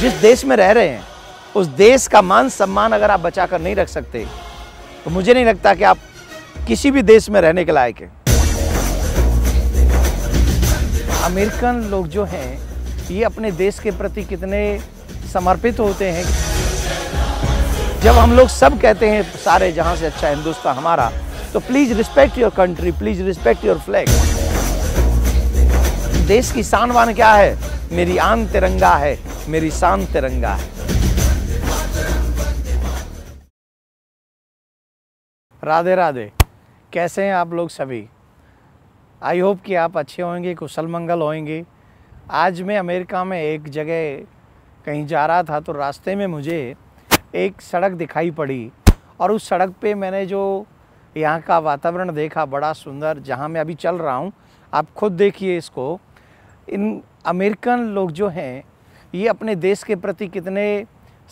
जिस देश में रह रहे हैं उस देश का मान सम्मान अगर आप बचा कर नहीं रख सकते तो मुझे नहीं लगता कि आप किसी भी देश में रहने के लायक हैं अमेरिकन लोग जो हैं ये अपने देश के प्रति कितने समर्पित होते हैं जब हम लोग सब कहते हैं सारे जहाँ से अच्छा हिंदुस्तान हमारा तो please respect your country please respect your flag देश की शान वान क्या है मेरी आन तिरंगा है मेरी शान तिरंगा है राधे राधे कैसे हैं आप लोग सभी आई होप कि आप अच्छे होंगे कुशल मंगल होंगे आज मैं अमेरिका में एक जगह कहीं जा रहा था तो रास्ते में मुझे एक सड़क दिखाई पड़ी और उस सड़क पे मैंने जो यहाँ का वातावरण देखा बड़ा सुंदर जहाँ मैं अभी चल रहा हूँ आप खुद देखिए इसको इन अमेरिकन लोग जो हैं ये अपने देश के प्रति कितने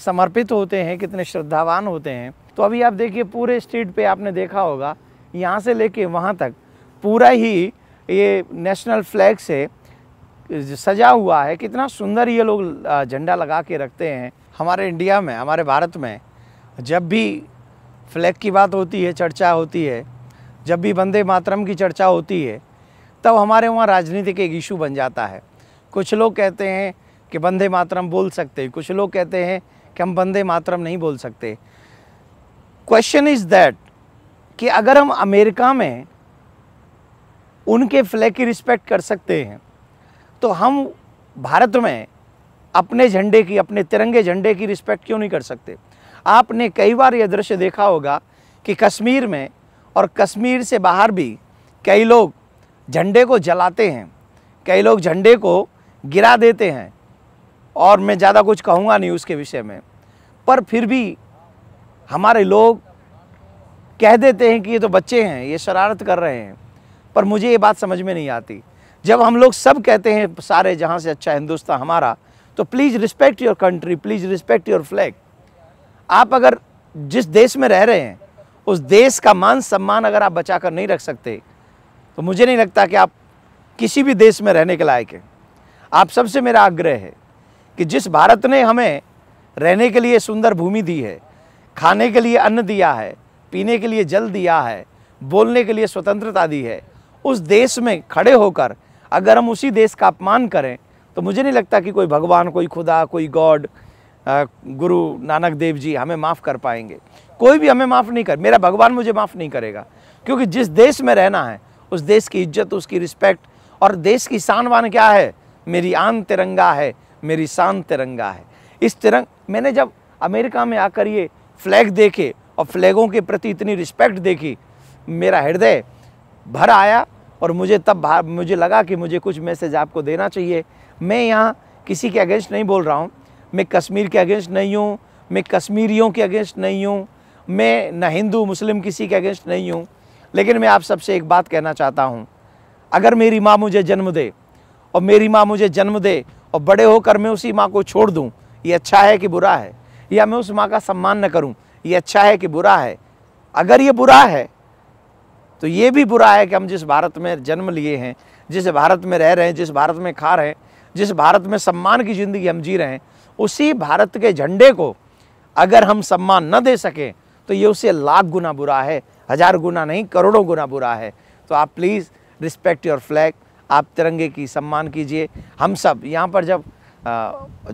समर्पित होते हैं कितने श्रद्धावान होते हैं तो अभी आप देखिए पूरे स्टेट पे आपने देखा होगा यहाँ से लेके वहाँ तक पूरा ही ये नेशनल फ्लैग से सजा हुआ है कितना सुंदर ये लोग झंडा लगा के रखते हैं हमारे इंडिया में हमारे भारत में जब भी फ्लैग की बात होती है चर्चा होती है जब भी वंदे मातरम की चर्चा होती है तब हमारे वहाँ राजनीतिक एक इशू बन जाता है कुछ लोग कहते हैं कि बंदे मातरम बोल सकते हैं कुछ लोग कहते हैं कि हम बंदे मातरम नहीं बोल सकते क्वेश्चन इज़ दैट कि अगर हम अमेरिका में उनके फ्लैग की रिस्पेक्ट कर सकते हैं तो हम भारत में अपने झंडे की अपने तिरंगे झंडे की रिस्पेक्ट क्यों नहीं कर सकते आपने कई बार यह दृश्य देखा होगा कि कश्मीर में और कश्मीर से बाहर भी कई लोग झंडे को जलाते हैं कई लोग झंडे को गिरा देते हैं और मैं ज़्यादा कुछ कहूँगा नहीं उसके विषय में पर फिर भी हमारे लोग कह देते हैं कि ये तो बच्चे हैं ये शरारत कर रहे हैं पर मुझे ये बात समझ में नहीं आती जब हम लोग सब कहते हैं सारे जहाँ से अच्छा हिंदुस्तान हमारा तो please respect your country please respect your flag आप अगर जिस देश में रह रहे हैं उस देश का मान सम्मान अगर आप बचा कर नहीं रख सकते तो मुझे नहीं लगता कि आप किसी भी देश में रहने के लायक हैं आप सबसे मेरा आग्रह है कि जिस भारत ने हमें रहने के लिए सुंदर भूमि दी है खाने के लिए अन्न दिया है पीने के लिए जल दिया है बोलने के लिए स्वतंत्रता दी है उस देश में खड़े होकर अगर हम उसी देश का अपमान करें तो मुझे नहीं लगता कि कोई भगवान कोई खुदा कोई गॉड गुरु नानक देव जी हमें माफ़ कर पाएंगे कोई भी हमें माफ़ नहीं कर मेरा भगवान मुझे माफ़ नहीं करेगा क्योंकि जिस देश में रहना है उस देश की इज्जत उसकी रिस्पेक्ट और देश की शान वान क्या है मेरी आन तिरंगा है मेरी शान तिरंगा है इस तिरंग मैंने जब अमेरिका में आकर ये फ्लैग देखे और फ्लैगों के प्रति इतनी रिस्पेक्ट देखी मेरा हृदय भर आया और मुझे तब मुझे लगा कि मुझे कुछ मैसेज आपको देना चाहिए मैं यहाँ किसी के अगेंस्ट नहीं बोल रहा हूँ मैं कश्मीर के अगेंस्ट नहीं हूँ मैं कश्मीरियों के अगेंस्ट नहीं हूँ मैं न हिंदू मुस्लिम किसी के अगेंस्ट नहीं हूँ लेकिन मैं आप सबसे एक बात कहना चाहता हूँ अगर मेरी माँ मुझे जन्म दे और मेरी माँ मुझे जन्म दे और बड़े होकर मैं उसी माँ को छोड़ दूँ ये अच्छा है कि बुरा है या मैं उस माँ का सम्मान न करूँ ये अच्छा है कि बुरा है अगर ये बुरा है तो ये भी बुरा है कि हम जिस भारत में जन्म लिए हैं जिस भारत में रह रहे हैं जिस भारत में खा रहे हैं जिस भारत में सम्मान की ज़िंदगी हम जी रहे हैं उसी भारत के झंडे को अगर हम सम्मान न दे सकें तो ये उससे लाख गुना बुरा है हज़ार गुना नहीं करोड़ों गुना बुरा है तो आप प्लीज़ रिस्पेक्ट योर फ्लैग आप तिरंगे की सम्मान कीजिए हम सब यहाँ पर जब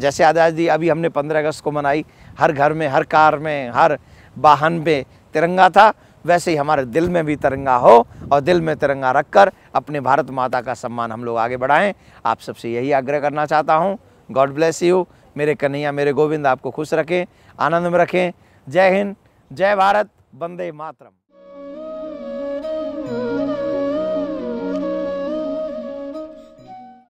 जैसे आज़ाद दी अभी हमने 15 अगस्त को मनाई हर घर में हर कार में हर वाहन में तिरंगा था वैसे ही हमारे दिल में भी तिरंगा हो और दिल में तिरंगा रखकर अपने भारत माता का सम्मान हम लोग आगे बढ़ाएं आप सबसे यही आग्रह करना चाहता हूँ गॉड ब्लेस यू मेरे कन्हैया मेरे गोविंद आपको खुश रखें आनंद में रखें जय हिंद जय भारत वंदे मातरम